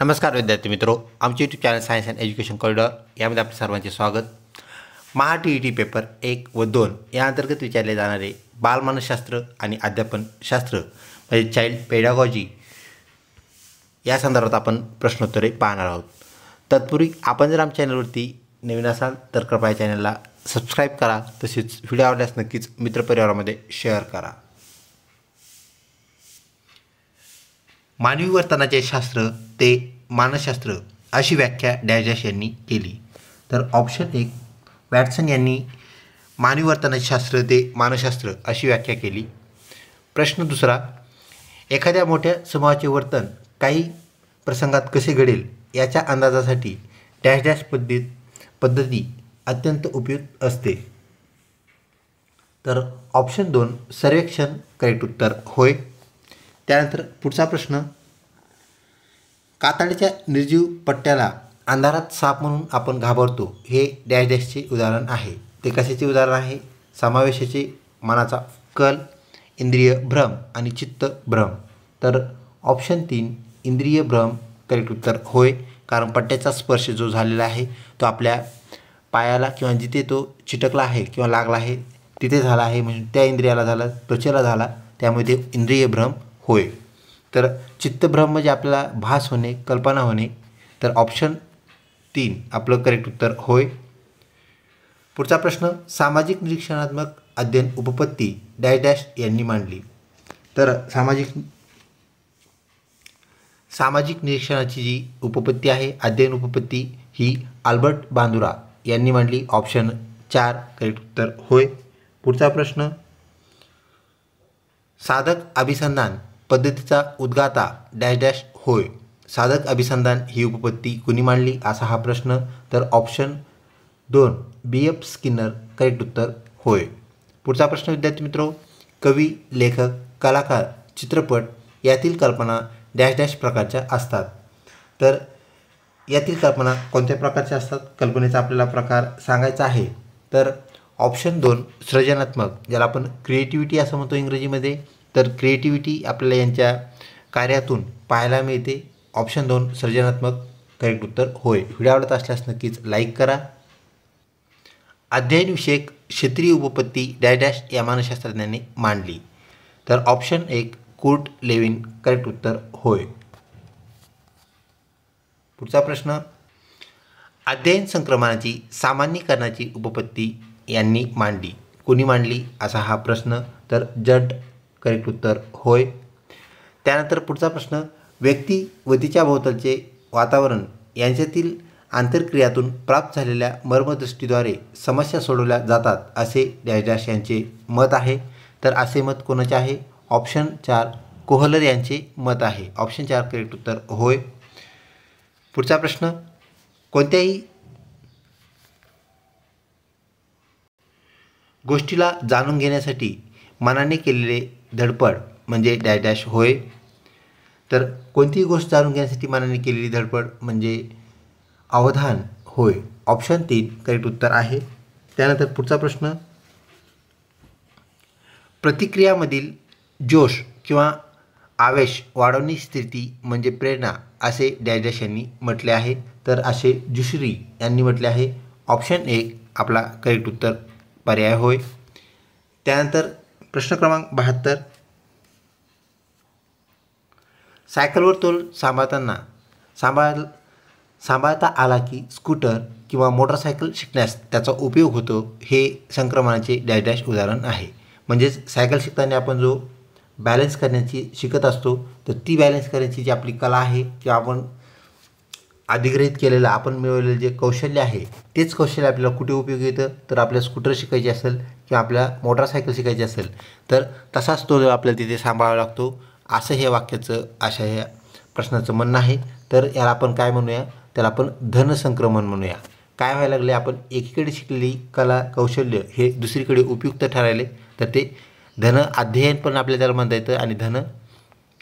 नमस्कार विद्यार्थी मित्रो आमचे YouTube channel science and education corridor यामध्ये आपले सर्वांचे स्वागत Maha T E T paper एक व दोन या अंतर्गत विचारले जाणारे बालमानसशास्त्र आणि अध्यापनशास्त्र म्हणजे चाइल्ड पेडागॉजी या संदर्भात आपण प्रश्नोत्तरे पाहणार आहोत तत्पूर्वी आपण जर आमच्या चॅनलवरती नवीन असाल तर कृपया चॅनलला सबस्क्राईब करा तसेच व्हिडिओ आवडल्यास नक्कीच मित्रपरिवारामध्ये शेअर करा मानवी वर्तनाचे शास्त्र ते मानसशास्त्र अशी व्याख्या डॅजॅश यांनी केली तर ऑप्शन एक वॅटसन यांनी मानवी वर्तनाचे शास्त्र ते मानसशास्त्र अशी व्याख्या केली प्रश्न दुसरा एखाद्या मोठ्या समूहाचे वर्तन काही प्रसंगात कसे घडेल याच्या अंदाजासाठी डॅश डॅश पद्धत पद्धती अत्यंत उपयुक्त असते तर ऑप्शन दोन सर्वेक्षण करेक्ट उत्तर होय त्यानंतर पुढचा प्रश्न कातडीच्या निर्जीव पट्ट्याला अंधारात साप म्हणून आपण घाबरतो हे डॅश डॅशचे उदाहरण आहे ते कशाचे उदाहरण आहे समावेशाचे मनाचा कल इंद्रिय भ्रम आणि चित्त भ्रम तर ऑप्शन तीन इंद्रिय भ्रम करेक्ट उत्तर होय कारण पट्ट्याचा स्पर्श जो झालेला आहे तो आपल्या पायाला किंवा जिथे तो चिटकला आहे किंवा लागला आहे तिथे झाला आहे म्हणजे त्या इंद्रियाला झाला त्वचेला झाला त्यामुळे ते इंद्रिय भ्रम होय तर चित्तभ्रम म्हणजे आपल्याला भास होणे कल्पना होणे तर ऑप्शन तीन आपलं करेक्ट उत्तर होय पुढचा प्रश्न सामाजिक निरीक्षणात्मक अध्ययन उपपत्ती डॅश डॅश यांनी मांडली तर सामाजिक सामाजिक निरीक्षणाची जी उपपत्ती आहे अध्ययन उपपत्ती ही आल्बर्ट बांदुरा यांनी मांडली ऑप्शन चार करेक्ट उत्तर होय पुढचा प्रश्न साधक अभिसंधान पद्धतीचा उद्गाता डॅश डॅश होय साधक अभिसंधान ही उपपत्ती कुणी मांडली असा हा प्रश्न तर ऑप्शन दोन बी एफ स्किनर करेक्ट उत्तर होय पुढचा प्रश्न विद्यार्थी मित्रो कवी लेखक कलाकार चित्रपट यातील कल्पना डॅश डॅश प्रकारच्या असतात तर यातील कल्पना कोणत्या प्रकारच्या असतात कल्पनेचा आपल्याला प्रकार सांगायचा आहे तर ऑप्शन दोन सृजनात्मक ज्याला आपण क्रिएटिव्हिटी असं म्हणतो इंग्रजीमध्ये तर क्रिएटिव्हिटी आपल्याला यांच्या कार्यातून पाहायला मिळते ऑप्शन दोन सर्जनात्मक करेक्ट उत्तर होय व्हिडिओ आवडत असल्यास नक्कीच लाईक करा अध्ययनविषयक क्षेत्रीय उपपत्ती डॅश या मानसशास्त्रज्ञांनी मांडली तर ऑप्शन एक कोर्ट लेविन करेक्ट उत्तर होय पुढचा प्रश्न अध्ययन संक्रमणाची सामान्यीकरणाची उपपत्ती यांनी मांडली कोणी मांडली असा हा प्रश्न तर जट करेक्ट उत्तर होय त्यानंतर पुढचा प्रश्न व्यक्ती व तिच्या भोवतालचे वातावरण यांच्यातील आंतरक्रियातून प्राप्त झालेल्या मर्मदृष्टीद्वारे समस्या सोडवल्या जातात असे डॅश डॅश यांचे मत आहे तर असे मत कोणाचे आहे ऑप्शन चार कोहलर यांचे मत आहे ऑप्शन चार करेक्ट उत्तर होय पुढचा प्रश्न कोणत्याही गोष्टीला जाणून घेण्यासाठी मनाने केलेले धडपड म्हणजे डॅश डॅश होय तर कोणतीही गोष्ट जाणून घेण्यासाठी मनाने केलेली धडपड म्हणजे अवधान होय ऑप्शन तीन करेक्ट उत्तर आहे त्यानंतर पुढचा प्रश्न प्रतिक्रियामधील जोश किंवा आवेश वाढवणी स्थिती म्हणजे प्रेरणा असे डॅश डॅश यांनी म्हटले आहे तर असे जुश्री यांनी म्हटले आहे ऑप्शन एक आपला करेक्ट उत्तर पर्याय होय त्यानंतर प्रश्न क्रमांक बहात्तर सायकलवर तोल सांभाळताना सांभाळ सांभाळता आला की स्कूटर किंवा मोटरसायकल शिकण्यास त्याचा उपयोग होतो हे संक्रमणाचे डॅश डॅश उदाहरण आहे म्हणजेच सायकल शिकताना आपण जो बॅलन्स करण्याची शिकत असतो तर ती बॅलन्स करण्याची जी आपली कला आहे किंवा आपण अधिग्रहित केलेलं आपण मिळवलेलं जे कौशल्य आहे तेच कौशल्य आपल्याला कुठे उपयोगी येतं तर आपल्या स्कूटर शिकायची असेल किंवा आपल्या मोटरसायकल शिकायची असेल तर तसाच तो आपल्याला तिथे सांभाळावा लागतो असं हे वाक्याचं अशा ह्या प्रश्नाचं म्हणणं आहे तर याला आपण काय म्हणूया त्याला आपण धनसंक्रमण म्हणूया काय व्हायला लागले आपण एकीकडे शिकलेली कला कौशल्य हे दुसरीकडे उपयुक्त ठरायले तर ते धन अध्ययन पण आपल्याला त्याला म्हणता येतं आणि धन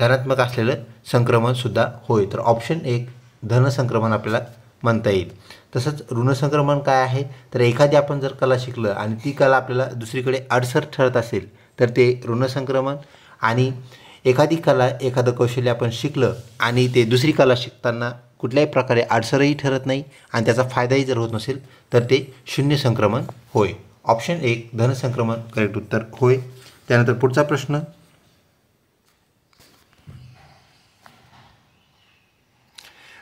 धनात्मक असलेलं संक्रमणसुद्धा होय तर ऑप्शन एक धनसंक्रमण आपल्याला म्हणता येईल तसंच ऋणसंक्रमण काय आहे तर एखादी आपण जर कला शिकलं आणि ती कला आपल्याला दुसरीकडे अडसर ठरत असेल तर ते ऋणसंक्रमण आणि एखादी कला एखादं कौशल्य आपण शिकलं आणि ते दुसरी कला शिकताना कुठल्याही प्रकारे अडसरही ठरत नाही आणि त्याचा फायदाही जर होत नसेल तर ते शून्य संक्रमण होय ऑप्शन एक धनसंक्रमण करेक्ट उत्तर होय त्यानंतर पुढचा प्रश्न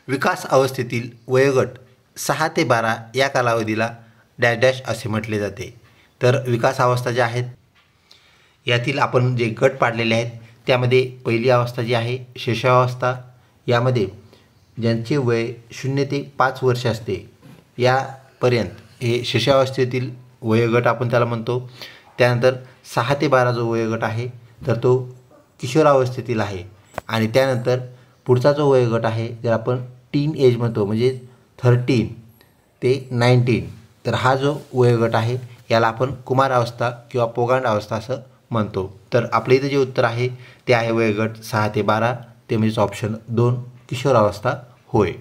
विकास अवस्थेतील वयोगट सहा ते बारा या कालावधीला डॅश डॅश असे म्हटले जाते तर विकास अवस्था ज्या आहेत यातील आपण जे गट पाडलेले आहेत त्यामध्ये पहिली अवस्था जी आहे शेषावस्था यामध्ये ज्यांचे वय शून्य ते पाच वर्ष असते यापर्यंत हे शेषावस्थेतील वयोगट आपण त्याला म्हणतो त्यानंतर सहा ते बारा जो वयोगट आहे तर तो किशोरावस्थेतील आहे आणि त्यानंतर पुढचा जो वयोगट आहे जर आपण टीन एज म्हणतो म्हणजे थर्टीन ते नाईन्टीन तर हा जो वयोगट आहे याला आपण कुमार अवस्था किंवा पोगांड अवस्था असं म्हणतो तर आपले इथं जे उत्तर आहे ते आहे वयोगट सहा ते बारा ते म्हणजेच ऑप्शन दोन किशोरावस्था होय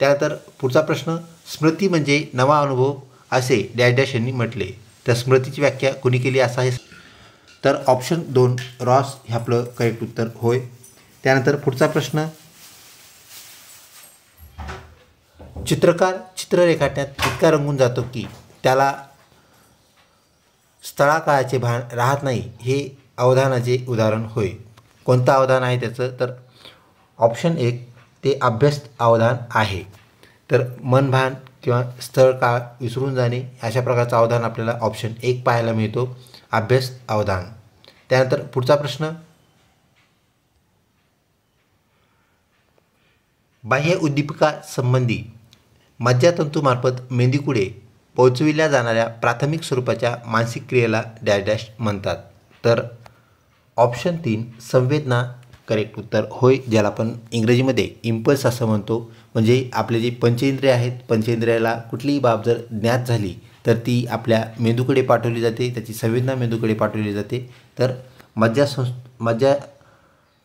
त्यानंतर पुढचा प्रश्न स्मृती म्हणजे नवा अनुभव असे डॅश यांनी म्हटले तर स्मृतीची व्याख्या कुणी केली असा आहे तर ऑप्शन दोन रॉस हे आपलं करेक्ट उत्तर होय त्यानंतर पुढचा प्रश्न चित्रकार चित्र रेखाटण्यात इतका रंगून जातो की त्याला स्थळाकाळाचे भान राहत नाही हे अवधानाचे उदाहरण होय कोणतं अवधान आहे त्याचं तर ऑप्शन एक ते अभ्यस्त अवधान आहे तर मनभान किंवा स्थळ काळ विसरून जाणे अशा प्रकारचं अवधान आपल्याला ऑप्शन एक पाहायला मिळतो अभ्यस्त अवधान त्यानंतर पुढचा प्रश्न बाह्य उद्दीपकासंबंधी मज्जातंतूमार्फत मेंदीकुडे पोहोचविल्या जाणाऱ्या प्राथमिक स्वरूपाच्या मानसिक क्रियेला डॅश डॅश म्हणतात तर ऑप्शन तीन संवेदना करेक्ट उत्तर होय ज्याला आपण इंग्रजीमध्ये इम्पल्स असं म्हणतो म्हणजे आपले जे पंचेंद्रिय आहेत पंचेंद्रियाला कुठलीही बाब जर ज्ञात झाली तर ती आपल्या मेंदूकडे पाठवली जाते त्याची संवेदना मेंदूकडे पाठवली जाते तर मज्जा संस् मज्जा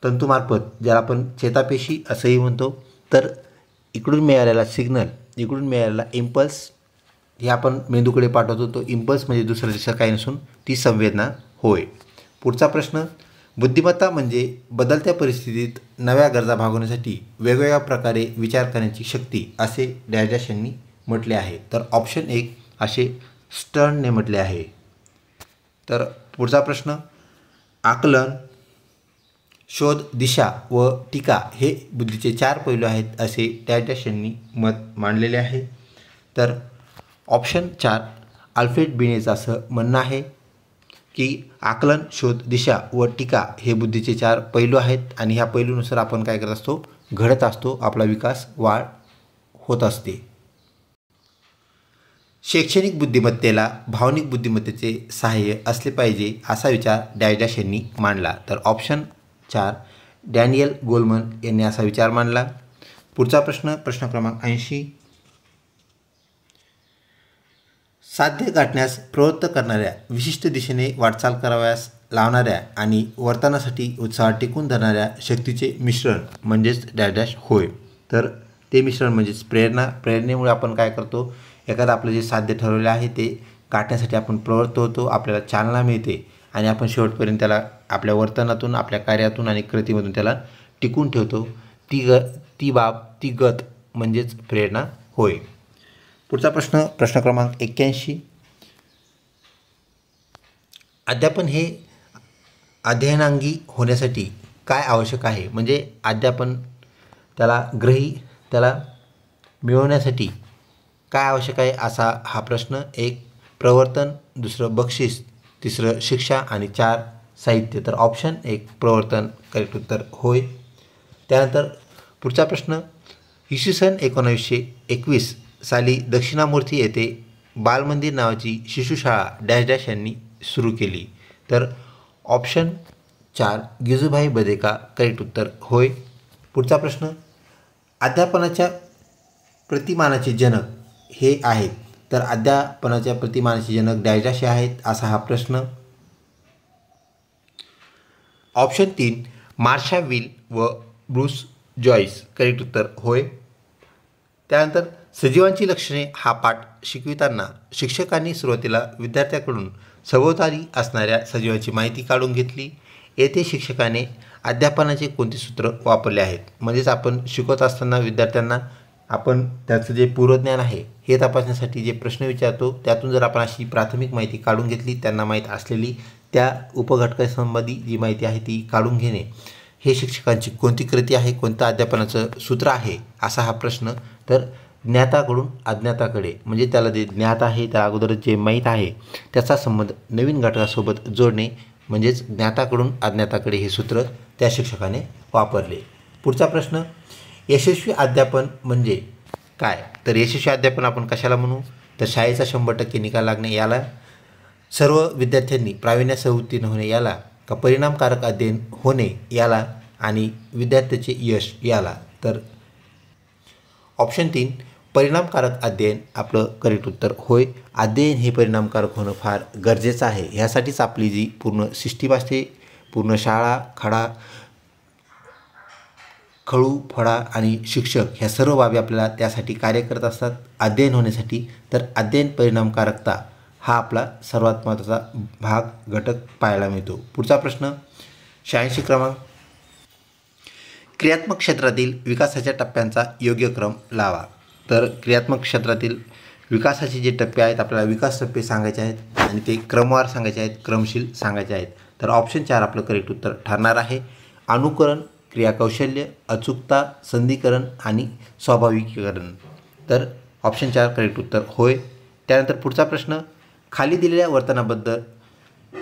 तंतूमार्फत ज्याला आपण चेतापेशी असंही म्हणतो तर इकडून मिळालेला सिग्नल इकडून मिळालेला इम्पल्स हे आपण मेंदूकडे पाठवतो तो इम्पल्स म्हणजे दुसऱ्या दिशा काही नसून ती संवेदना होय पुढचा प्रश्न बुद्धिमत्ता म्हणजे बदलत्या परिस्थितीत नव्या गरजा भागवण्यासाठी वेगवेगळ्या प्रकारे विचार करण्याची शक्ती असे डॅश डॅश यांनी म्हटले आहे तर ऑप्शन एक असे स्टर्नने म्हटले आहे तर पुढचा प्रश्न आकलन शोध दिशा व टीका हे बुद्धीचे चार पैलू आहेत असे त्या मत मांडलेले आहे तर ऑप्शन चार अल्फ्रेड बिनेज असं म्हणणं आहे की आकलन शोध दिशा व टीका हे बुद्धीचे चार पैलू आहेत आणि ह्या पैलूनुसार आपण काय करत असतो घडत असतो आपला विकास वाढ होत असते शैक्षणिक बुद्धिमत्तेला भावनिक बुद्धिमत्तेचे सहाय्य असले पाहिजे असा विचार डॅश यांनी मांडला तर ऑप्शन चार डॅनियल गोलमन यांनी असा विचार मांडला पुढचा प्रश्न प्रश्न क्रमांक ऐंशी साध्य गाठण्यास प्रवृत्त करणाऱ्या विशिष्ट दिशेने वाटचाल कराव्यास लावणाऱ्या आणि वर्तनासाठी उत्साह टिकून धरणाऱ्या शक्तीचे मिश्रण म्हणजेच डॅश होय तर ते मिश्रण म्हणजेच प्रेरणा प्रेरणेमुळे आपण काय करतो एखादं आपलं जे साध्य ठरवलं आहे ते गाठण्यासाठी आपण प्रवृत्त होतो आपल्याला चालना मिळते आणि आपण शेवटपर्यंत त्याला आपल्या वर्तनातून आपल्या कार्यातून आणि कृतीमधून त्याला टिकून ठेवतो ती ग ती बाब ती गत म्हणजेच प्रेरणा होय पुढचा प्रश्न प्रश्न क्रमांक एक्क्याऐंशी अध्यापन हे अध्ययनांगी होण्यासाठी काय आवश्यक आहे म्हणजे अध्यापन त्याला ग्रही त्याला मिळवण्यासाठी काय आवश्यक आहे असा हा प्रश्न एक प्रवर्तन दुसरं बक्षीस तिसरं शिक्षा आणि चार साहित्य तर ऑप्शन एक प्रवर्तन करेक्ट उत्तर होय त्यानंतर पुढचा प्रश्न इसवी सन एकोणावीसशे एकवीस साली दक्षिणामूर्ती येथे बालमंदिर नावाची शिशुशाळा डॅश डॅश यांनी सुरू केली तर ऑप्शन चार गिजूभाई बदेका करेक्ट उत्तर होय पुढचा प्रश्न अध्यापनाच्या प्रतिमानाचे जनक हे आहेत तर अध्यापनाच्या प्रतिमानाचे जनक डॅश डॅश आहेत असा हा प्रश्न ऑप्शन तीन मार्शा विल व ब्रूस जॉईस करेक्ट उत्तर होय त्यानंतर सजीवांची लक्षणे हा पाठ शिकविताना शिक्षकांनी सुरुवातीला विद्यार्थ्याकडून सभोवताली असणाऱ्या सजीवांची माहिती काढून घेतली येथे शिक्षकाने अध्यापनाचे कोणते सूत्र वापरले आहेत म्हणजेच आपण शिकवत असताना विद्यार्थ्यांना आपण त्याचं जे पूर्वज्ञान आहे हे तपासण्यासाठी जे प्रश्न विचारतो त्यातून जर आपण अशी प्राथमिक माहिती काढून घेतली त्यांना माहीत असलेली त्या उपघटकासंबंधी जी माहिती आहे ती काढून घेणे हे शिक्षकांची कोणती कृती आहे कोणतं अध्यापनाचं सूत्र आहे असा हा प्रश्न तर ज्ञाताकडून अज्ञाताकडे म्हणजे त्याला जे ज्ञात आहे त्या अगोदर जे माहीत आहे त्याचा संबंध नवीन घटकासोबत जोडणे म्हणजेच ज्ञाताकडून अज्ञाताकडे हे सूत्र त्या शिक्षकाने वापरले पुढचा प्रश्न यशस्वी अध्यापन म्हणजे काय तर यशस्वी अध्यापन आपण कशाला म्हणू तर शाळेचा शंभर टक्के निकाल लागणे याला सर्व विद्यार्थ्यांनी प्रावीण्य उत्तीर्ण होणे याला का परिणामकारक अध्ययन होणे याला आणि विद्यार्थ्याचे यश याला तर ऑप्शन तीन परिणामकारक अध्ययन आपलं करेक्ट उत्तर होय अध्ययन हे परिणामकारक होणं फार गरजेचं आहे ह्यासाठीच आपली जी पूर्ण सिस्टीम असते पूर्ण शाळा खडा खळू फळा आणि शिक्षक ह्या सर्व बाबी आपल्याला त्यासाठी कार्य करत असतात अध्ययन होण्यासाठी तर अध्ययन परिणामकारकता हा आपला सर्वात महत्त्वाचा भाग घटक पाहायला मिळतो पुढचा प्रश्न शहाऐंशी क्रमांक क्रियात्मक क्षेत्रातील विकासाच्या टप्प्यांचा योग्य क्रम लावा तर क्रियात्मक क्षेत्रातील विकासाचे जे टप्पे आहेत आपल्याला विकास टप्पे सांगायचे आहेत आणि ते क्रमवार सांगायचे आहेत क्रमशील सांगायचे आहेत तर ऑप्शन चार आपलं करेक्ट उत्तर ठरणार आहे अनुकरण क्रियाकौशल्य अचूकता संधीकरण आणि स्वाभाविकीकरण तर ऑप्शन चार करेक्ट उत्तर होय त्यानंतर पुढचा प्रश्न खाली दिलेल्या वर्तनाबद्दल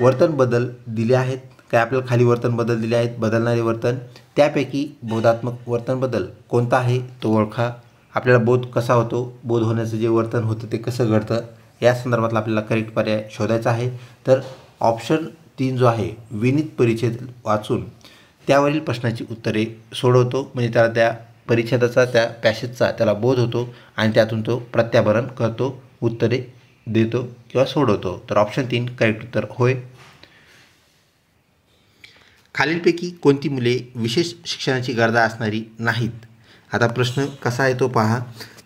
वर्तन बदल दिले आहेत काय आपल्याला खाली वर्तन बदल दिले आहेत बदलणारे वर्तन त्यापैकी बोधात्मक वर्तन बदल कोणता आहे तो ओळखा आपल्याला बोध कसा होतो बोध होण्याचं जे वर्तन होतं ते कसं घडतं या संदर्भातला आपल्याला करेक्ट पर्याय शोधायचा आहे तर ऑप्शन तीन जो आहे विनित परिच्छेद वाचून त्यावरील प्रश्नाची उत्तरे सोडवतो म्हणजे त्याला त्या परिच्छेदाचा त्या पॅशेजचा त्याला बोध होतो आणि त्यातून तो प्रत्याभरण करतो उत्तरे देतो किंवा सोडवतो तर ऑप्शन तीन करेक्ट उत्तर होय खालीलपैकी कोणती मुले विशेष शिक्षणाची गरजा असणारी नाहीत आता प्रश्न कसा आहे तो पहा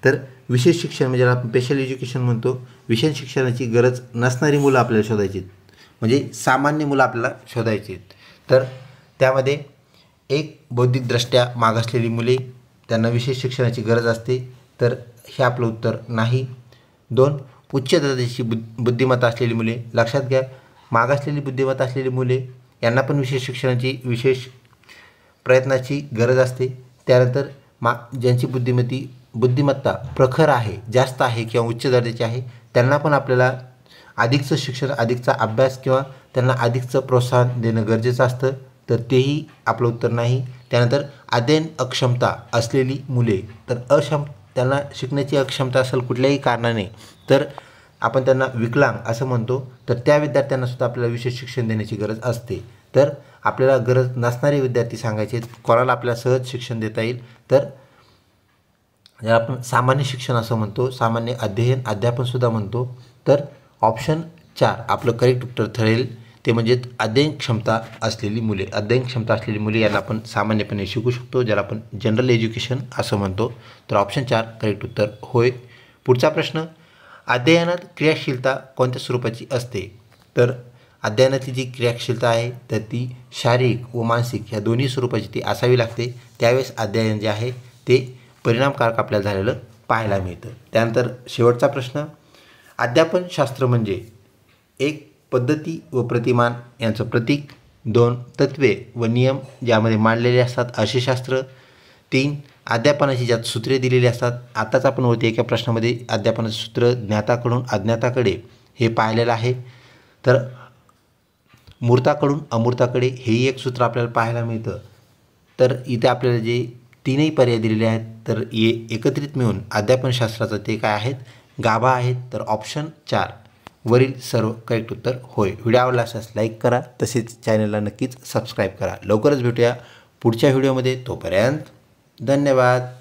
तर विशेष शिक्षण म्हणजे आपण स्पेशल एज्युकेशन म्हणतो विशेष शिक्षणाची गरज नसणारी मुलं आपल्याला शोधायची म्हणजे सामान्य मुलं आपल्याला शोधायची तर त्यामध्ये एक बौद्धिकदृष्ट्या मागासलेली मुले त्यांना विशेष शिक्षणाची गरज असते तर हे आपलं उत्तर नाही दोन उच्च दर्जाची बु बुद्धिमत्ता असलेली मुले लक्षात घ्या मागासलेली बुद्धिमत्ता असलेली मुले यांना पण विशेष शिक्षणाची विशेष प्रयत्नाची गरज असते त्यानंतर मा ज्यांची बुद्धिमती बुद्धिमत्ता प्रखर आहे जास्त आहे किंवा उच्च दर्जाची आहे त्यांना पण आपल्याला अधिकचं शिक्षण अधिकचा अभ्यास किंवा त्यांना अधिकचं प्रोत्साहन देणं गरजेचं असतं तर तेही आपलं उत्तर नाही त्यानंतर अध्ययन अक्षमता असलेली मुले तर अक्षम त्यांना शिकण्याची अक्षमता असेल कुठल्याही कारणाने तर आपण त्यांना विकलांग असं म्हणतो तर त्या विद्यार्थ्यांनासुद्धा आपल्याला विशेष शिक्षण देण्याची गरज असते तर आपल्याला गरज नसणारे विद्यार्थी सांगायचे कोणाला आपल्याला सहज शिक्षण देता येईल तर ज्याला आपण सामान्य शिक्षण असं म्हणतो सामान्य अध्ययन अध्यापनसुद्धा म्हणतो तर ऑप्शन चार आपलं करेक्ट उत्तर ठरेल ते म्हणजेच अध्ययन क्षमता असलेली मुले अध्ययन क्षमता असलेली मुले याला आपण सामान्यपणे शिकू शकतो ज्याला आपण जनरल एज्युकेशन असं म्हणतो तर ऑप्शन चार करेक्ट उत्तर होय पुढचा प्रश्न अध्ययनात क्रियाशीलता कोणत्या स्वरूपाची असते तर अध्ययनाची जी क्रियाशीलता आहे तर ती शारीरिक व मानसिक ह्या दोन्ही स्वरूपाची ती असावी लागते त्यावेळेस अध्ययन जे आहे ते परिणामकारक आपल्याला झालेलं पाहायला मिळतं त्यानंतर शेवटचा प्रश्न अध्यापनशास्त्र म्हणजे एक पद्धती व प्रतिमान यांचं प्रतीक दोन तत्वे व नियम ज्यामध्ये मांडलेले असतात असे शास्त्र तीन अध्यापनाची ज्यात सूत्रे दिलेली असतात आताच आपण होते एका प्रश्नामध्ये अध्यापनाचे सूत्र ज्ञाताकडून अज्ञाताकडे हे पाहिलेलं आहे तर मूर्ताकडून अमूर्ताकडे हेही एक सूत्र आपल्याला पाहायला मिळतं तर इथे आपल्याला जे तीनही पर्याय दिलेले आहेत तर ये एकत्रित मिळून अध्यापनशास्त्राचं ते काय आहेत गाभा आहेत तर ऑप्शन चार वरील सर्व करेक्ट उत्तर होय व्हिडिओ आवडला असल्यास लाईक करा तसेच चॅनलला नक्कीच सबस्क्राईब करा लवकरच भेटूया पुढच्या व्हिडिओमध्ये तोपर्यंत धन्यवाद